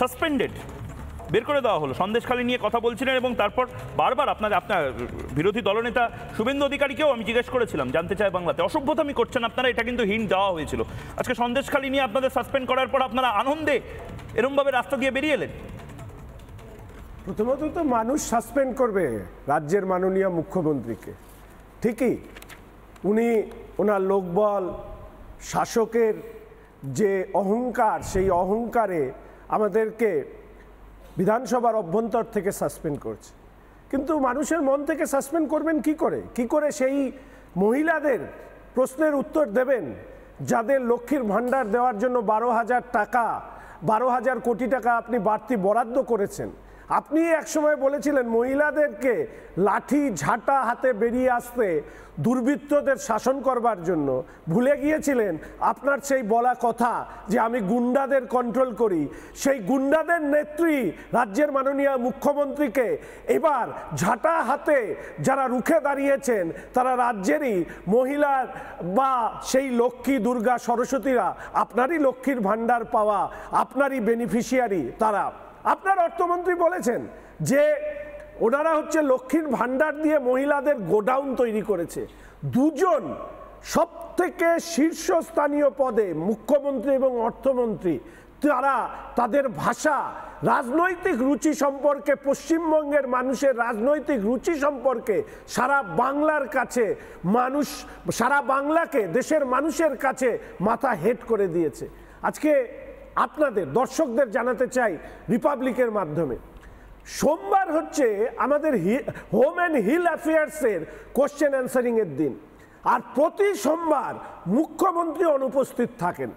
Suspended বের করে দেওয়া হলো সন্দেশখালী নিয়ে কথা বলছিলেন এবং তারপর বারবার আপনার আপনার বিরোধী দলনেতা শুভেন্দু অধিকারীকেও আমি জিজ্ঞেস করেছিলাম জানতে চাই বাংলাতে অসভ্যতা আমি করছেন আপনারা এটা কিন্তু হিন দেওয়া হয়েছিল আজকে সন্দেশখালী নিয়ে আপনাদের সাসপেন্ড করার পর আপনারা আনন্দে এরমভাবে রাস্তা দিয়ে বেরিয়ে এলেন প্রথমত তো মানুষ সাসপেন্ড করবে রাজ্যের মাননীয় মুখ্যমন্ত্রীকে ঠিকই উনি ওনার লোকবল শাসকের যে অহংকার সেই অহংকারে আমাদেরকে বিধানসভার অভ্যন্তর থেকে সাসপেন্ড করছে কিন্তু মানুষের মন থেকে সাসপেন্ড করবেন কি করে কি করে সেই মহিলাদের প্রশ্নের উত্তর দেবেন যাদের লক্ষ্মীর ভাণ্ডার দেওয়ার জন্য বারো হাজার টাকা বারো হাজার কোটি টাকা আপনি বাড়তি বরাদ্দ করেছেন আপনি একসময় বলেছিলেন মহিলাদেরকে লাঠি ঝাঁটা হাতে বেরিয়ে আসতে দুর্বৃত্তদের শাসন করবার জন্য ভুলে গিয়েছিলেন আপনার সেই বলা কথা যে আমি গুন্ডাদের কন্ট্রোল করি সেই গুন্ডাদের নেত্রী রাজ্যের মাননীয় মুখ্যমন্ত্রীকে এবার ঝাঁটা হাতে যারা রুখে দাঁড়িয়েছেন তারা রাজ্যেরই মহিলার বা সেই লক্ষ্মী দুর্গা সরস্বতীরা আপনারই লক্ষ্মীর ভাণ্ডার পাওয়া আপনারই বেনিফিশিয়ারি তারা আপনার অর্থমন্ত্রী বলেছেন যে ওনারা হচ্ছে লক্ষ্মীর ভাণ্ডার দিয়ে মহিলাদের গোডাউন তৈরি করেছে দুজন সব থেকে শীর্ষস্থানীয় পদে মুখ্যমন্ত্রী এবং অর্থমন্ত্রী তারা তাদের ভাষা রাজনৈতিক রুচি সম্পর্কে পশ্চিমবঙ্গের মানুষের রাজনৈতিক রুচি সম্পর্কে সারা বাংলার কাছে মানুষ সারা বাংলাকে দেশের মানুষের কাছে মাথা হেট করে দিয়েছে আজকে আপনাদের দর্শকদের জানাতে চাই রিপাবলিকের মাধ্যমে সোমবার হচ্ছে আমাদের হোম অ্যান্ড হিল অ্যাফেয়ার্সের কোশ্চেন অ্যান্সারিংয়ের দিন আর প্রতি সোমবার মুখ্যমন্ত্রী অনুপস্থিত থাকেন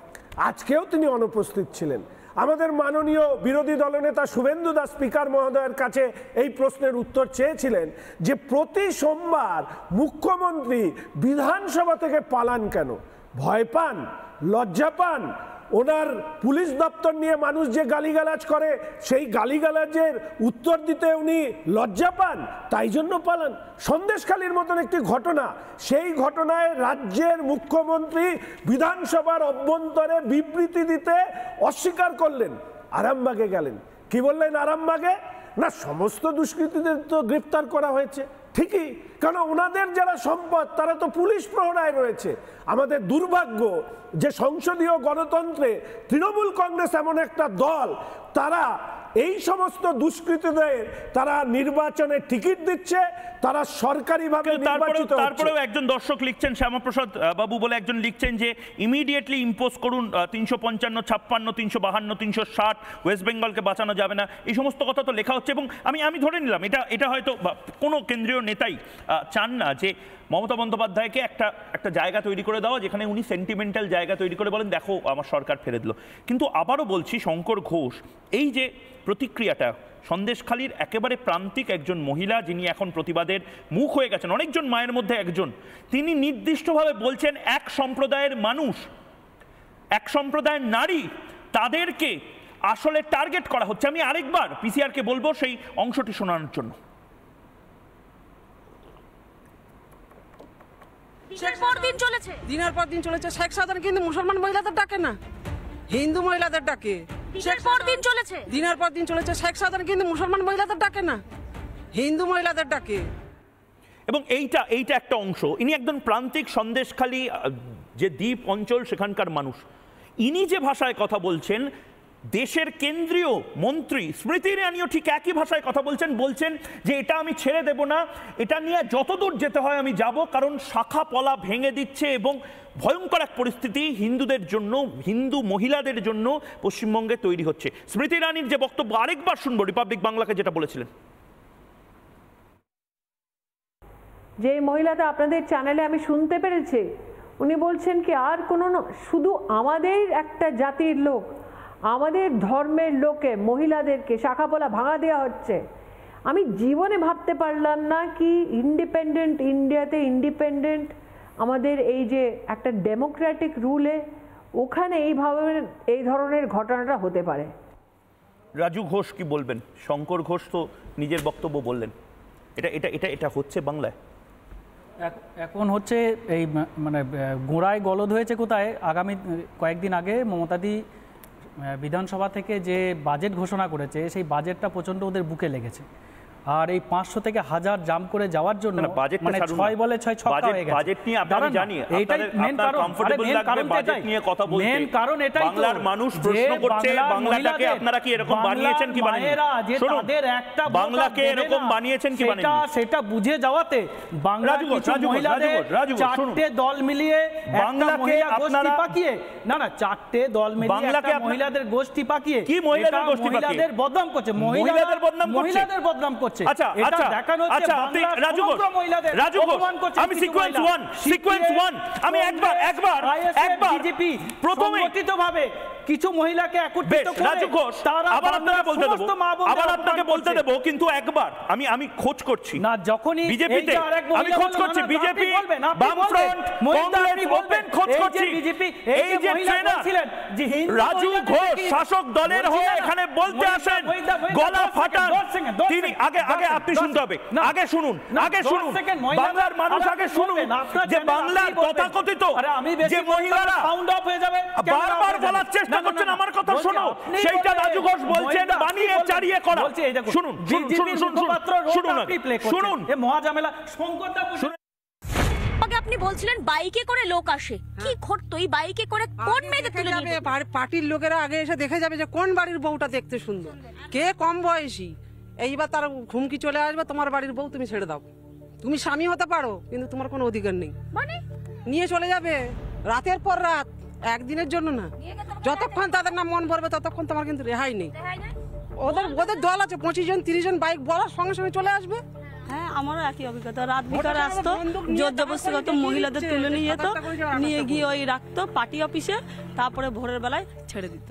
আজকেও তিনি অনুপস্থিত ছিলেন আমাদের মাননীয় বিরোধী দলনেতা শুভেন্দু দাস স্পিকার মহোদয়ের কাছে এই প্রশ্নের উত্তর চেয়েছিলেন যে প্রতি সোমবার মুখ্যমন্ত্রী বিধানসভা থেকে পালান কেন ভয় পান লজ্জা পান ওনার পুলিশ দপ্তর নিয়ে মানুষ যে গালিগালাজ করে সেই গালিগালাজের উত্তর দিতে উনি লজ্জা পান তাই জন্য পালান সন্দেশখালীর মতন একটি ঘটনা সেই ঘটনায় রাজ্যের মুখ্যমন্ত্রী বিধানসভার অভ্যন্তরে বিবৃতি দিতে অস্বীকার করলেন আরামবাগে গেলেন কি বললেন আরামবাগে না সমস্ত দুষ্কৃতীদের তো গ্রেপ্তার করা হয়েছে ঠিকই কেন ওনাদের যারা সম্পদ তারা তো পুলিশ প্রহরায় রয়েছে আমাদের দুর্ভাগ্য যে সংসদীয় গণতন্ত্রে তৃণমূল কংগ্রেস এমন একটা দল তারা এই সমস্ত দুষ্কৃতদের তারা নির্বাচনে টিকিট দিচ্ছে তারা সরকারিভাবে নির্বাচিত তারপরেও একজন দর্শক লিখছেন শ্যামাপ্রসাদ বাবু বলে একজন লিখছেন যে ইমিডিয়েটলি ইম্পোজ করুন তিনশো পঞ্চান্ন ছাপ্পান্ন তিনশো বাহান্ন তিনশো ষাট ওয়েস্ট বেঙ্গলকে বাঁচানো যাবে না এই সমস্ত কথা তো লেখা হচ্ছে এবং আমি আমি ধরে নিলাম এটা এটা হয়তো কোনো কেন্দ্রীয় নেতাই চান না যে মমতা বন্দ্যোপাধ্যায়কে একটা একটা জায়গা তৈরি করে দেওয়া যেখানে উনি সেন্টিমেন্টাল জায়গা তৈরি করে বলেন দেখো আমার সরকার ফেরে দিল কিন্তু আবারও বলছি শঙ্কর ঘোষ এই যে প্রতিক্রিয়াটা সন্দেশখালীর একেবারে প্রান্তিক একজন মহিলা যিনি এখন প্রতিবাদের মুখ হয়ে গেছেন অনেকজন মায়ের মধ্যে একজন তিনি নির্দিষ্টভাবে বলছেন এক সম্প্রদায়ের মানুষ এক সম্প্রদায়ের নারী তাদেরকে আসলে টার্গেট করা হচ্ছে আমি আরেকবার পিসিআরকে বলবো সেই অংশটি শোনানোর জন্য দিনের পর দিন চলেছে দিনের পর দিন চলেছে শেখ সাহেব কিন্তু মুসলমান মহিলাদের ডাকে না হিন্দু মহিলাদের ডাকে শেখ পর দিন চলেছে দিনের পর দিন চলেছে শেখ সাহেব কিন্তু মুসলমান মহিলাদের ডাকে না হিন্দু মহিলাদের ডাকে এবং এইটা এইটা একটা অংশ ইনি একজন প্রান্তিক সন্দেশখালী যে দ্বীপ অঞ্চল সেখানকার মানুষ ইনি যে ভাষায় কথা বলছেন দেশের কেন্দ্রীয় মন্ত্রী স্মৃতি ইরানিও ঠিক একই ভাষায় কথা বলছেন বলছেন যে এটা আমি ছেড়ে দেব না এটা নিয়ে যতদূর যেতে হয় আমি যাব কারণ শাখা পলা ভেঙে দিচ্ছে এবং ভয়ঙ্কর এক পরিস্থিতি হিন্দুদের জন্য হিন্দু মহিলাদের জন্য পশ্চিমবঙ্গে তৈরি হচ্ছে স্মৃতি ইরানির যে বক্তব্য আরেকবার শুনবো রিপাবলিক বাংলাকে যেটা বলেছিলেন যে মহিলাটা আপনাদের চ্যানেলে আমি শুনতে পেরেছি উনি বলছেন কি আর কোনো শুধু আমাদের একটা জাতির লোক আমাদের ধর্মের লোকে মহিলাদেরকে শাখা বলা ভাঙা দেওয়া হচ্ছে আমি জীবনে ভাবতে পারলাম না কি ইন্ডিপেন্ডেন্ট ইন্ডিয়াতে ইন্ডিপেন্ডেন্ট আমাদের এই যে একটা ডেমোক্রেটিক রুলে ওখানে এইভাবে এই ধরনের ঘটনাটা হতে পারে রাজু ঘোষ কি বলবেন শঙ্কর ঘোষ তো নিজের বক্তব্য বললেন এটা এটা এটা এটা হচ্ছে বাংলায় এখন হচ্ছে এই মানে গোড়ায় গলদ হয়েছে কোথায় আগামী কয়েকদিন আগে মমতাদি বিধানসভা থেকে যে বাজেট ঘোষণা করেছে সেই বাজেটটা প্রচণ্ড ওদের বুকে লেগেছে আর এই পাঁচশো থেকে হাজার জাম করে যাওয়ার জন্য মানে ছয় বলে ছয় ছক্কা হয়ে গেছে বাজেট নিয়ে আপনারা জানি এটাই মেন কারণ বাজেট নিয়ে কথা বলতে মেন কারণ এটাই মানুষ প্রশ্ন করছে বাংলাটাকে আপনারা কি এরকম বানিয়েছেন কি বানিয়েছেন একটা বাংলাকে এরকম বানিয়েছেন কি বানিয়েছেন সেটা বুঝে যাওয়াতে বাংলা কিছু মহিলাদের চারটে দল মিলিয়ে বাংলাকে আপনারা পাকিয়ে না না চারটে দল মিলিয়ে বাংলাকে মহিলাদের গোষ্ঠী পাকিয়ে কি মহিলাদের গোষ্ঠী মহিলাদের বদনাম করছে মহিলাদের বদনাম করছে মহিলাদের বদনাম করছে হচ্ছে আচ্ছা, আচ্ছা দেখানো আচ্ছা, আপনি রাজু মহিলাদের রাজু আমি সিকোয়েন্স সিকোয়েন্স আমি একবার একবার একবার বিজেপি প্রথমে ভাবে কিছু মহিলাকে একত্রিত করে রাজু ঘোষ আবার আপনাকে বলতে দেব আবার আপনাকে বলতে দেব কিন্তু একবার আমি আমি খোঁজ করছি না যখনই আমি খোঁজ করছি বিজেপি কংগ্রেস ওপেন খোঁজ করছি বিজেপি এই যে রাজু ঘোষ শাসক দলের হয়ে এখানে বলতে আসেন গলা ফাটান তিনি আগে আগে আচ্ছা, আপনি শুনতে হবে আগে শুনুন আগে শুনুন বাংলার মানুষ আগে শুনুন যে বাংলার তথাকথিত যে মহিলারা বারবার বলার চেষ্টা করছেন আমার কথা শোনো সেইটা রাজু ঘোষ বলছেন বানিয়ে করা শুনুন শুনুন শুনুন শুনুন শুনুন শুনুন আপনি বলছিলেন বাইকে করে লোক আসে কি হ্যাঁ। ঘটতো এই বাইকে করে কোন মেয়েদের তুলে যাবে পার্টির লোকেরা আগে এসে দেখে যাবে যে কোন বাড়ির বউটা দেখতে সুন্দর কে কম বয়সী এইবার তার ঘুমকি চলে আসবে তোমার বাড়ির বউ তুমি ছেড়ে দাও তুমি স্বামী হতে পারো কিন্তু তোমার কোনো অধিকার নেই মানে নিয়ে চলে যাবে রাতের পর রাত একদিনের জন্য না যতক্ষণ তাদের না মন ভরবে ততক্ষণ তোমার কিন্তু রেহাই নেই ওদের ওদের দল আছে পঁচিশ জন তিরিশ জন বাইক বলার সঙ্গে সঙ্গে চলে আসবে হ্যাঁ আমারও একই অভিজ্ঞতা রাত ভিতরে আসতো জোর করতো মহিলাদের তুলে নিয়ে যেত নিয়ে গিয়ে ওই রাখতো পার্টি অফিসে তারপরে ভোরের বেলায় ছেড়ে দিত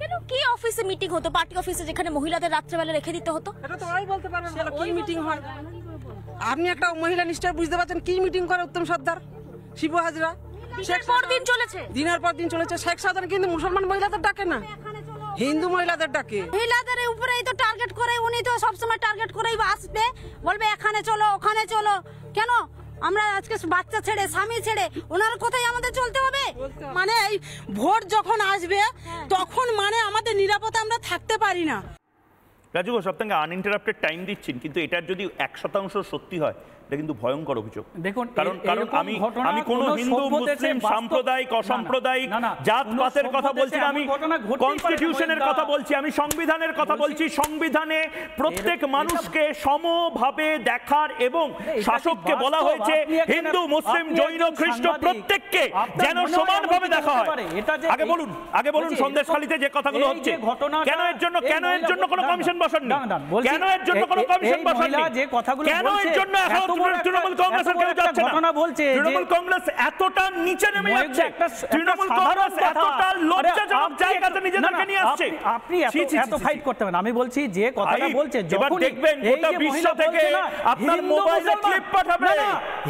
কেন কি অফিসে মিটিং হতো পার্টি অফিসে যেখানে মহিলাদের রাত্রেবেলা রেখে দিতে হতো এটা মিটিং হয় আপনি একটা মহিলা নিশ্চয় বুঝতে পারছেন কি মিটিং করে উত্তম সর্দার শিবু হাজরা শেখ পর দিন চলেছে দিনের পর দিন চলেছে শেখ সাজান কিন্তু মুসলমান মহিলাদের ডাকে না হিন্দু মহিলাদের ডাকে মহিলাদের উপরেই তো টার্গেট করে উনি তো সবসময় টার্গেট করেই আসবে বলবে এখানে চলো ওখানে চলো কেন আমরা আজকে বাচ্চা ছেড়ে স্বামী ছেড়ে ওনার কোথায় আমাদের চলতে হবে মানে এই ভোট যখন আসবে হ্যাঁ। তখন মানে আমাদের নিরাপদে আমরা থাকতে পারি না রাজু ঘোষ আপনাকে আনইন্টারাপ্টেড টাইম দিচ্ছেন কিন্তু এটার যদি এক শতাংশ সত্যি হয় এটা কিন্তু ভয়ঙ্কর অভিযোগ দেখুন কারণ কারণ আমি আমি কোনো হিন্দু মুসলিম সাম্প্রদায়িক অসাম্প্রদায়িক জাতপাতের কথা বলছি আমি কনস্টিটিউশনের কথা বলছি আমি সংবিধানের কথা বলছি সংবিধানে প্রত্যেক মানুষকে সমভাবে দেখার এবং শাসককে বলা হয়েছে হিন্দু মুসলিম জৈন খ্রিস্ট প্রত্যেককে যেন সমানভাবে দেখা হয় আগে বলুন আগে বলুন সন্দেশখালীতে যে কথাগুলো হচ্ছে কেন এর জন্য কেন এর জন্য কোনো কমিশন বসাননি কেন এর জন্য কোনো কমিশন বসাননি কেন এর জন্য তৃণমূল তৃণমূল কংগ্রেসের কেউ যাচ্ছে ঘটনা বলছে তৃণমূল কংগ্রেস এতটা নিচে নেমে যাচ্ছে তৃণমূল কংগ্রেস এতটা লজ্জাজনক জায়গাতে নিজেদেরকে নিয়ে আসছে আপনি এত ফাইট করতে পারেন আমি বলছি যে কথাটা বলছে যখন দেখবেন গোটা বিশ্ব থেকে আপনার মোবাইলে ক্লিপ পাঠাবে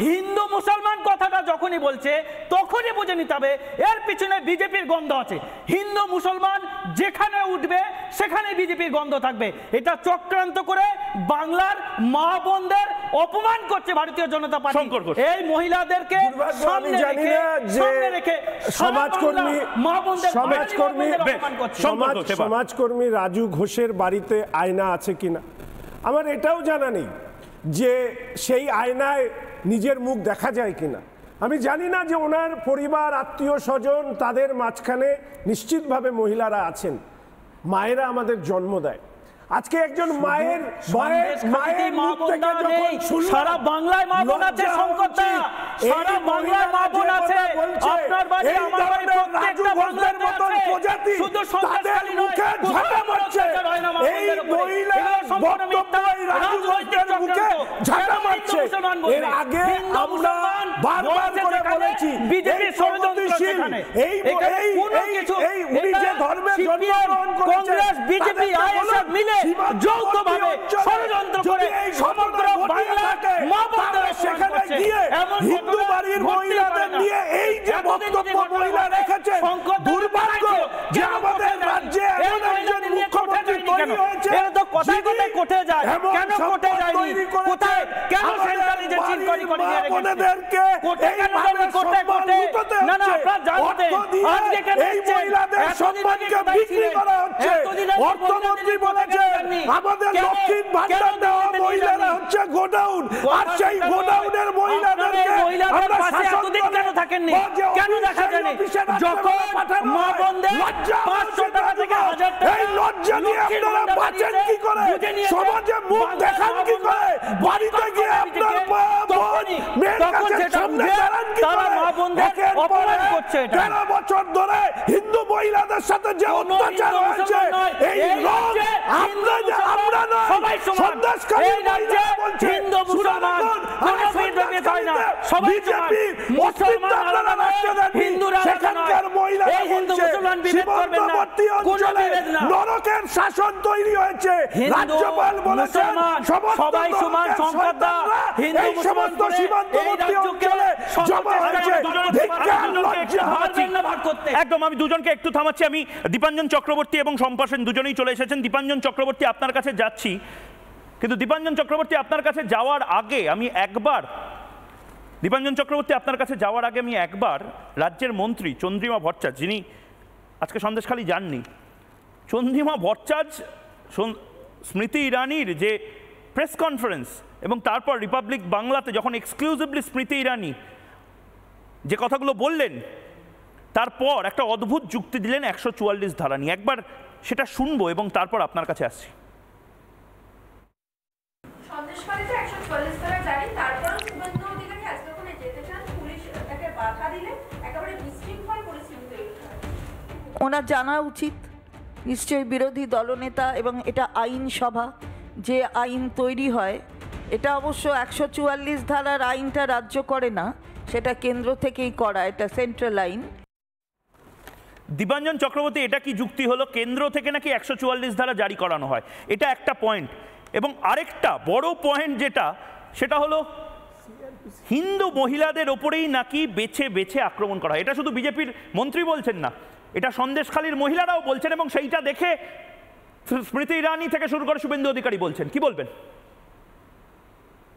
হিন্দু মুসলমান কথাটা যখনই বলছে তখনই বুঝে নিতে হবে এর পিছনে বিজেপির গন্ধ আছে হিন্দু মুসলমান যেখানে উঠবে সেখানে বিজেপির গন্ধ থাকবে এটা চক্রান্ত করে বাংলার মা বোনদের অপমান করছে ভারতীয় জনতা পার্টি এই মহিলাদেরকে সামনে রেখে রেখে সমাজকর্মী মা বোনদের সমাজকর্মী সমাজকর্মী রাজু ঘোষের বাড়িতে আয়না আছে কিনা আমার এটাও জানা নেই যে সেই আয়নায় নিজের মুখ দেখা যায় কি না আমি জানি না যে ওনার পরিবার আত্মীয় স্বজন তাদের মাঝখানে নিশ্চিতভাবে মহিলারা আছেন মায়েরা আমাদের জন্ম দেয় আজকে একজন মায়ের মায়ের মায়ের মুখ থেকে যখন সারা বাংলায় মা বোন আছে সংকটটা সারা বাংলায় মা বোন আছে আপনার বাড়ি আমার বাড়ি প্রত্যেকটা বাংলার মতন প্রজাতি শুধু তাদের মুখে ঝাড়া মারছে এই মহিলা বক্তব্যই রাজু ঘোষের মুখে ঝাড়া মারছে এর আগে আমরা বারবার করে বলেছি বিজেপি ষড়যন্ত্রশীল এই এই এই উনি যে ধর্ম সিপিএম কংগ্রেস বিজেপি আইএসএফ মিলে যৌথভাবে ষড়যন্ত্র করে সমগ্র বাংলাকে মা বোনদের সেখানে গিয়ে হিন্দু বাড়ির মহিলাদের নিয়ে এই যে বক্তব্য মহিলা রেখেছে দুর্ভাগ্য যে আমাদের রাজ্যে এমন একজন মুখ্যমন্ত্রী তৈরি হয়েছে এটা তো কথায় কথায় কোটে যায় কেন কোটে যায়নি কোথায় কেন সেন্টারে যে করে দিয়ে রেখেছে কোটে কেন কোটে কোটে আজকে এই মহিলাদের সম্মানকে বিক্রি করা হচ্ছে অর্থমন্ত্রী বলেছেন আমাদের দক্ষিণ ভান্ডার দেওয়া মহিলারা হচ্ছে গোডাউন আর সেই গোডাউনের মহিলাদেরকে আমরা শাসন কেন থাকেননি কেন দেখা যায়নি যখন মা বন্ধে পাঁচশো টাকা থেকে হাজার এই লজ্জা নিয়ে আপনারা বাঁচেন কি করে সমাজে মুখ দেখান কি করে বাড়িতে গিয়ে আপনার মা বোন মেয়ের কাছে সামনে দাঁড়ান কি করে তারা মা বন্ধে অপমান করছে এটা বছর ধরে হিন্দু মহিলাদের সাথে যে অত্যাচার হয়েছে এই আমরা নয় হিন্দু মুসলমান কোনো ভেদাভেদ হয় না সবাই হিন্দুরা তৈরি হয়েছে একদম আমি দুজনকে একটু থামাচ্ছি আমি দীপাঞ্জন চক্রবর্তী এবং শম্পা দুজনেই চলে এসেছেন দীপাঞ্জন চক্রবর্তী আপনার কাছে যাচ্ছি কিন্তু দীপাঞ্জন চক্রবর্তী আপনার কাছে যাওয়ার আগে আমি একবার দীপাঞ্জন চক্রবর্তী আপনার কাছে যাওয়ার আগে আমি একবার রাজ্যের মন্ত্রী চন্দ্রিমা ভট্টাচার্য যিনি আজকে সন্দেশখালি যাননি চন্দ্রিমা ভট্টাচার্য স্মৃতি ইরানির যে প্রেস কনফারেন্স এবং তারপর রিপাবলিক বাংলাতে যখন এক্সক্লুসিভলি স্মৃতি ইরানি যে কথাগুলো বললেন তারপর একটা অদ্ভুত যুক্তি দিলেন একশো চুয়াল্লিশ ধারা নিয়ে একবার সেটা শুনবো এবং তারপর আপনার কাছে আসছি ওনার জানা উচিত নিশ্চয়ই বিরোধী দলনেতা এবং এটা আইন সভা যে আইন তৈরি হয় এটা অবশ্য একশো চুয়াল্লিশ ধারার আইনটা রাজ্য করে না সেটা কেন্দ্র থেকেই করা এটা সেন্ট্রাল আইন দীপাঞ্জন চক্রবর্তী এটা কি যুক্তি হলো কেন্দ্র থেকে নাকি একশো চুয়াল্লিশ ধারা জারি করানো হয় এটা একটা পয়েন্ট এবং আরেকটা বড় পয়েন্ট যেটা সেটা হলো হিন্দু মহিলাদের ওপরেই নাকি বেছে বেছে আক্রমণ করা এটা শুধু বিজেপির মন্ত্রী বলছেন না এটা সন্দেশখালীর মহিলারাও বলছেন এবং সেইটা দেখে স্মৃতি ইরানি থেকে শুরু করে শুভেন্দু অধিকারী বলছেন কি বলবেন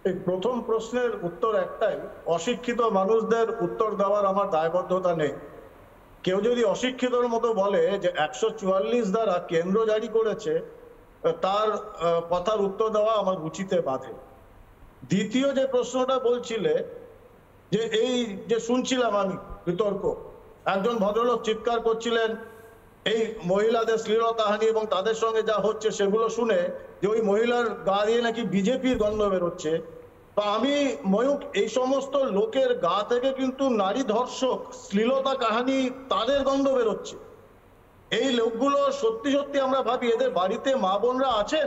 এই প্রথম প্রশ্নের উত্তর একটাই অশিক্ষিত মানুষদের উত্তর দেওয়ার আমার দায়বদ্ধতা নেই কেউ যদি অশিক্ষিতর মতো বলে যে একশো চুয়াল্লিশ দ্বারা কেন্দ্র জারি করেছে তার কথার উত্তর দেওয়া আমার উচিতে বাধে দ্বিতীয় যে প্রশ্নটা বলছিলে যে এই যে শুনছিলাম আমি বিতর্ক একজন ভদ্রলোক চিৎকার করছিলেন এই মহিলাদের শ্লীলতাহানি এবং তাদের সঙ্গে যা হচ্ছে সেগুলো শুনে যে ওই মহিলার গা দিয়ে নাকি বিজেপির গন্ধ বেরোচ্ছে তো আমি ময়ূক এই সমস্ত লোকের গা থেকে কিন্তু নারী ধর্ষক শ্লীলতা কাহানি তাদের গন্ধ বেরোচ্ছে এই লোকগুলো সত্যি সত্যি আমরা ভাবি এদের বাড়িতে মা বোনরা আছেন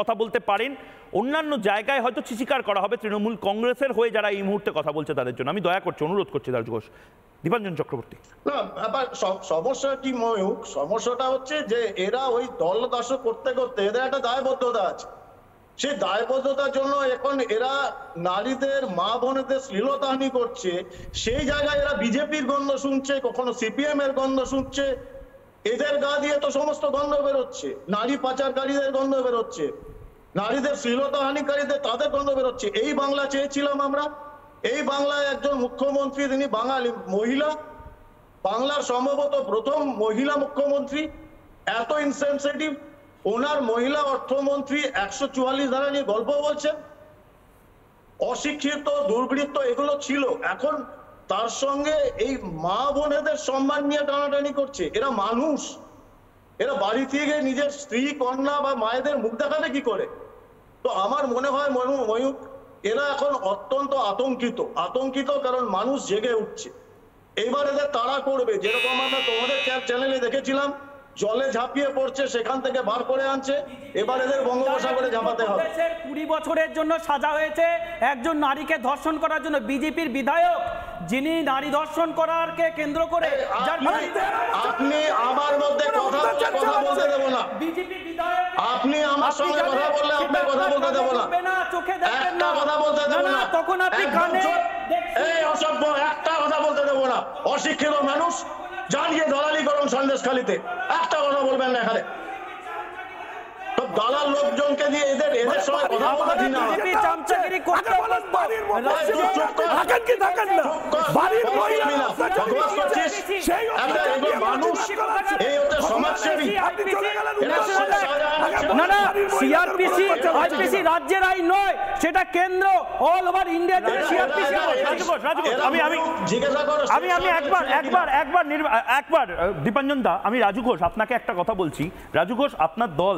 কথা বলতে পারেন অন্যান্য জায়গায় হয়তো চিচিকার করা হবে তৃণমূল কংগ্রেসের হয়ে যারা এই মুহূর্তে কথা বলছে তাদের জন্য আমি দয়া করছি অনুরোধ করছি দার্জ ঘোষ দীপাঞ্জন চক্রবর্তী সমস্যা কি ময়ূক সমস্যাটা হচ্ছে যে এরা ওই দল দাস করতে করতে এদের একটা দায়বদ্ধতা আছে সেই দায়বদ্ধতার জন্য এখন এরা নারীদের মা বোনেদের শ্লীলতাহানি করছে সেই জায়গায় এরা বিজেপির গন্ধ শুনছে কখনো সিপিএম এর গন্ধ শুনছে এদের গা দিয়ে তো সমস্ত গন্ধ বেরোচ্ছে নারী পাচারকারীদের গন্ধ বেরোচ্ছে নারীদের শ্লীলতা হানিকারীদের তাদের গন্ধ বেরোচ্ছে এই বাংলা চেয়েছিলাম আমরা এই বাংলায় একজন মুখ্যমন্ত্রী তিনি বাঙালি মহিলা বাংলার সম্ভবত প্রথম মহিলা মুখ্যমন্ত্রী এত ইনসেন্সিটিভ ওনার মহিলা অর্থমন্ত্রী একশো চুয়াল্লিশ ধারা নিয়ে গল্প বলছেন অশিক্ষিত দুর্বৃত্ত এগুলো ছিল এখন তার সঙ্গে এই মা বোনেদের সম্মান নিয়ে টানাটানি করছে এরা মানুষ এরা বাড়ি থেকে নিজের স্ত্রী কন্যা বা মায়েদের মুখ দেখাবে কি করে তো আমার মনে হয় ময়ূক এরা এখন অত্যন্ত আতঙ্কিত আতঙ্কিত কারণ মানুষ জেগে উঠছে এবার এদের তারা করবে যেরকম আমরা তোমাদের চ্যানেলে দেখেছিলাম জলে ঝাঁপিয়ে পড়ছে সেখান থেকে বার করে আনছে এবার এদের বঙ্গোপসাগরে ঝাঁপাতে হবে কুড়ি বছরের জন্য সাজা হয়েছে একজন নারীকে ধর্ষণ করার জন্য বিজেপির বিধায়ক যিনি নারী ধর্ষণ করারকে কেন্দ্র করে মানে আপনি আমার মধ্যে কথা কথা বলতে দেব না বিজেপি বিধায়ক আপনি আমার সঙ্গে কথা বললে আপনি কথা বলতে দেব না চোখে দেখবেন না কথা বলতে দেব না তখন আপনি কানে এই অসভ্য একটা কথা বলতে দেব না অশিক্ষিত মানুষ জানিয়ে দলালি গরম সন্দেশখালিতে একটা কথা বলবেন না এখানে দালাল লোকজনকে দিয়ে এদের এদের মানে কথা না চামচাগিরি আচ্ছা, করতে আচ্ছা, বলেন বাড়ির মধ্যে থাকেন কি থাকেন না বাড়ির মহিলা করছিস সেই মানুষ এই হতে সমাজসেবী আপনি চলে গেলেন না না সিআরপিসি আচ্ছা, আইপিসি রাজ্যের আইন নয় সেটা কেন্দ্র অল ওভার ইন্ডিয়া সিআরপিসি আমি আমি আমি আমি একবার একবার একবার একবার দীপাঞ্জন দা আমি রাজু ঘোষ আপনাকে একটা কথা বলছি রাজু ঘোষ আপনার দল